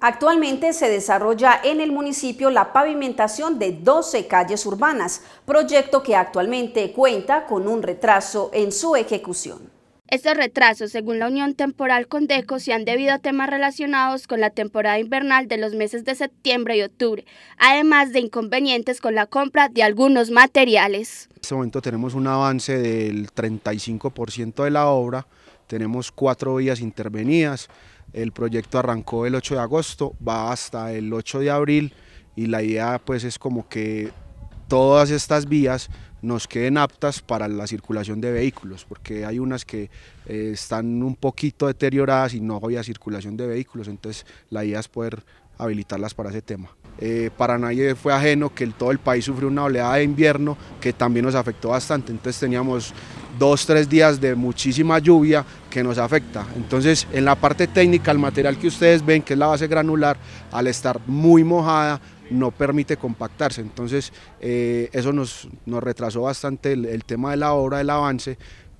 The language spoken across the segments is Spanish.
Actualmente se desarrolla en el municipio la pavimentación de 12 calles urbanas, proyecto que actualmente cuenta con un retraso en su ejecución. Estos retrasos, según la Unión Temporal con DECO, se han debido a temas relacionados con la temporada invernal de los meses de septiembre y octubre, además de inconvenientes con la compra de algunos materiales. En este momento tenemos un avance del 35% de la obra, tenemos cuatro vías intervenidas, el proyecto arrancó el 8 de agosto, va hasta el 8 de abril y la idea pues es como que todas estas vías nos queden aptas para la circulación de vehículos, porque hay unas que eh, están un poquito deterioradas y no había circulación de vehículos, entonces la idea es poder habilitarlas para ese tema. Eh, para nadie fue ajeno que todo el país sufrió una oleada de invierno que también nos afectó bastante, entonces teníamos dos, tres días de muchísima lluvia que nos afecta. Entonces, en la parte técnica, el material que ustedes ven, que es la base granular, al estar muy mojada, no permite compactarse. Entonces, eh, eso nos, nos, retrasó bastante el, el tema de la obra, el avance,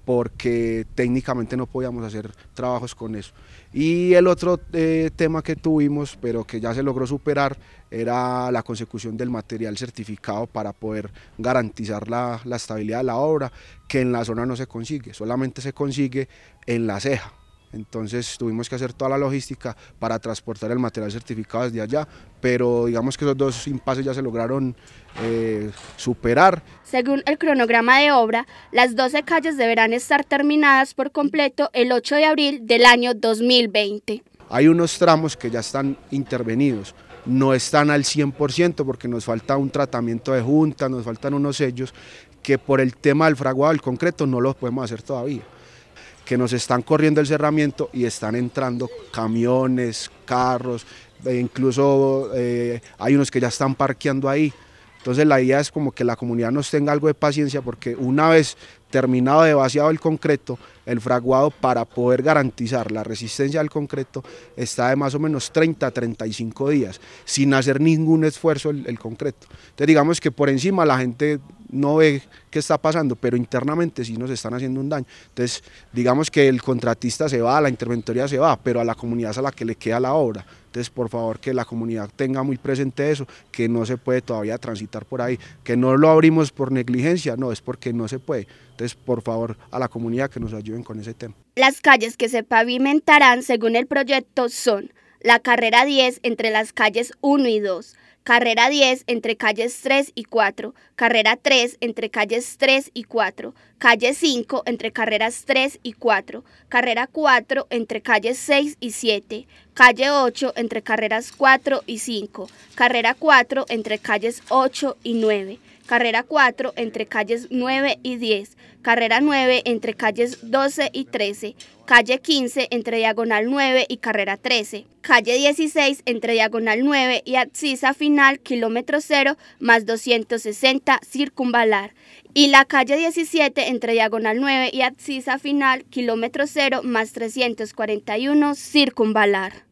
porque técnicamente no podíamos hacer trabajos con eso. Y el otro eh, tema que tuvimos, pero que ya se logró superar, era la consecución del material certificado para poder garantizar la estabilidad de la obra, que en la zona no se consigue, solamente se consigue en la ceja entonces tuvimos que hacer toda la logística para transportar el material certificado desde allá, pero digamos que esos dos impases ya se lograron eh, superar. Según el cronograma de obra, las 12 calles deberán estar terminadas por completo el 8 de abril del año 2020. Hay unos tramos que ya están intervenidos, no están al 100% porque nos falta un tratamiento de junta, nos faltan unos sellos que por el tema del fraguado, del concreto, no los podemos hacer todavía que nos están corriendo el cerramiento y están entrando camiones, carros, e incluso eh, hay unos que ya están parqueando ahí. Entonces la idea es como que la comunidad nos tenga algo de paciencia porque una vez terminado de vaciado el concreto, el fraguado para poder garantizar la resistencia del concreto está de más o menos 30 a 35 días, sin hacer ningún esfuerzo el, el, concreto. Entonces digamos que por encima la gente no ve qué está pasando, pero internamente sí nos están haciendo un daño. Entonces digamos que el contratista se va, la interventoría se va, pero a la comunidad es a la que le queda la obra. Entonces por favor que la comunidad tenga muy presente eso, que no se puede todavía transitar por ahí, que no lo abrimos por negligencia, no, es porque no se puede. Entonces, por favor, a la comunidad que nos ayuden con ese tema. Las calles que se pavimentarán según el proyecto son la carrera 10 entre las calles 1 y 2, carrera 10 entre calles 3 y 4, carrera 3 entre calles 3 y 4, calle 5 entre carreras 3 y 4, carrera 4 entre calles 6 y 7, calle 8 entre carreras 4 y 5, carrera 4 entre calles 8 y 9 carrera 4 entre calles 9 y 10, carrera 9 entre calles 12 y 13, calle 15 entre diagonal 9 y carrera 13, calle 16 entre diagonal 9 y abscisa final kilómetro 0 más 260 circunvalar y la calle 17 entre diagonal 9 y abscisa final kilómetro 0 más 341 circunvalar.